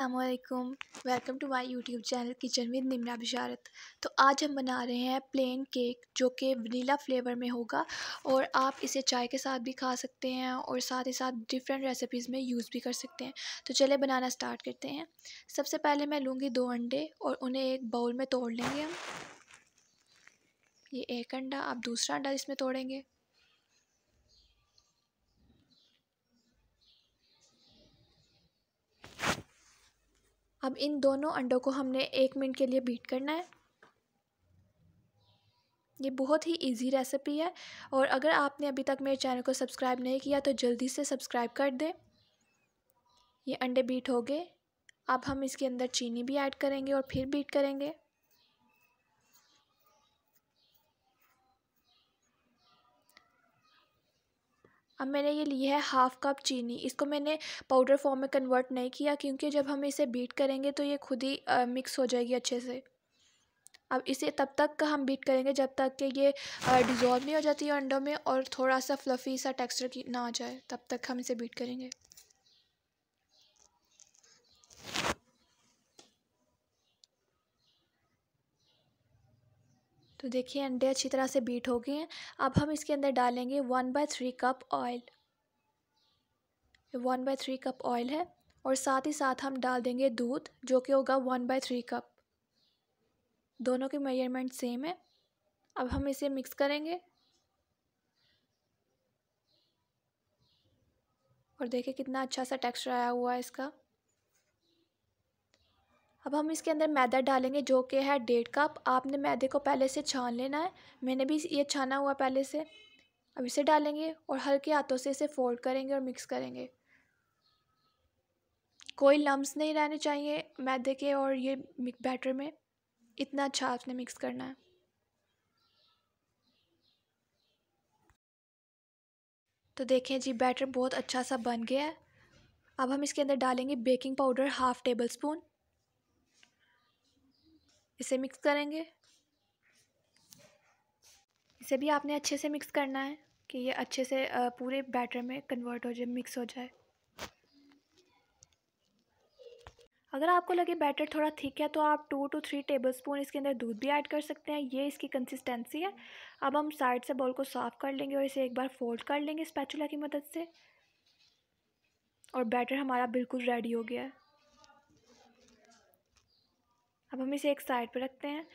अल्लाम welcome to my YouTube channel kitchen with Nimra Bisharat तो आज हम बना रहे हैं प्लेन केक जो कि वनीला फ्लेवर में होगा और आप इसे चाय के साथ भी खा सकते हैं और साथ ही साथ डिफरेंट रेसिपीज़ में यूज़ भी कर सकते हैं तो चले बनाना स्टार्ट करते हैं सबसे पहले मैं लूँगी दो अंडे और उन्हें एक बाउल में तोड़ लेंगे हम ये एक अंडा आप दूसरा अंडा इसमें तोड़ेंगे अब इन दोनों अंडों को हमने एक मिनट के लिए बीट करना है ये बहुत ही इजी रेसिपी है और अगर आपने अभी तक मेरे चैनल को सब्सक्राइब नहीं किया तो जल्दी से सब्सक्राइब कर दें ये अंडे बीट हो गए अब हम इसके अंदर चीनी भी ऐड करेंगे और फिर बीट करेंगे अब मैंने ये ली है हाफ़ कप चीनी इसको मैंने पाउडर फॉर्म में कन्वर्ट नहीं किया क्योंकि जब हम इसे बीट करेंगे तो ये खुद ही आ, मिक्स हो जाएगी अच्छे से अब इसे तब तक का हम बीट करेंगे जब तक कि ये डिज़ोल्व नहीं हो जाती है अंडों में और थोड़ा सा फ्लफ़ी सा टेक्सचर की ना आ जाए तब तक हम इसे बीट करेंगे तो देखिए अंडे अच्छी तरह से बीट हो गए हैं अब हम इसके अंदर डालेंगे one by three cup oil one by three cup oil है और साथ ही साथ हम डाल देंगे दूध जो कि होगा वन बाय थ्री कप दोनों के मेजरमेंट सेम है अब हम इसे मिक्स करेंगे और देखिए कितना अच्छा सा टेक्सचर आया हुआ है इसका अब हम इसके अंदर मैदा डालेंगे जो कि है डेढ़ कप आपने मैदे को पहले से छान लेना है मैंने भी ये छाना हुआ पहले से अब इसे डालेंगे और हल्के हाथों से इसे फोल्ड करेंगे और मिक्स करेंगे कोई लम्ब नहीं रहने चाहिए मैदे के और ये बैटर में इतना अच्छा आपने मिक्स करना है तो देखें जी बैटर बहुत अच्छा सा बन गया है अब हम इसके अंदर डालेंगे baking powder half tablespoon इसे मिक्स करेंगे इसे भी आपने अच्छे से मिक्स करना है कि ये अच्छे से पूरे बैटर में कन्वर्ट हो जाए मिक्स हो जाए अगर आपको लगे बैटर थोड़ा थिक है तो आप two two three tablespoon इसके अंदर दूध भी ऐड कर सकते हैं ये इसकी कंसिस्टेंसी है अब हम साइड से बॉल को साफ़ कर लेंगे और इसे एक बार फोल्ड कर लेंगे स्पैचुला की मदद से और बैटर हमारा बिल्कुल रेडी हो गया है अब हम इसे एक साइड पर रखते हैं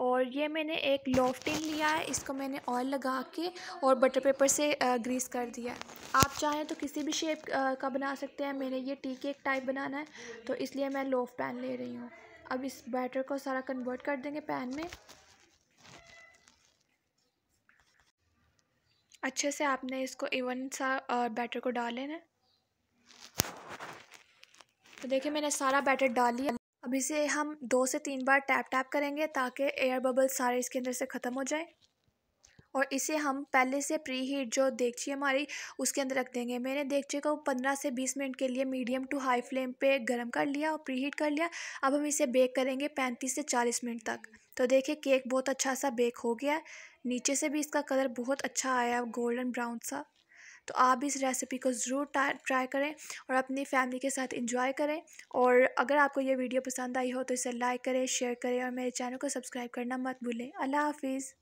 और ये मैंने एक लॉफ्टिन लिया है इसको मैंने ऑयल लगा के और बटर पेपर से ग्रीस कर दिया आप चाहें तो किसी भी शेप का बना सकते हैं मैंने ये टी केक टाइप बनाना है तो इसलिए मैं लोफ पैन ले रही हूँ अब इस बैटर को सारा कन्वर्ट कर देंगे पैन में अच्छे से आपने इसको इवन सा बैटर को डाल लेना तो देखिए मैंने सारा बैटर डाल लिया अब इसे हम दो से तीन बार टैप टैप करेंगे ताकि एयर बबल सारे इसके अंदर से ख़त्म हो जाए और इसे हम पहले से प्री हीट जो देखिए हमारी उसके अंदर रख देंगे मैंने देखिए को 15 से 20 मिनट के लिए मीडियम टू हाई फ्लेम पे गर्म कर लिया और प्री हीट कर लिया अब हम इसे बेक करेंगे 35 से 40 मिनट तक तो देखिए केक बहुत अच्छा सा बेक हो गया नीचे से भी इसका कलर बहुत अच्छा आया गोल्डन ब्राउन सा तो आप भी इस रेसिपी को ज़रूर ट्राई करें और अपनी फैमिली के साथ इंजॉय करें और अगर आपको यह वीडियो पसंद आई हो तो इसे लाइक करें शेयर करें और मेरे चैनल को सब्सक्राइब करना मत भूलें अल्लाह हाफिज़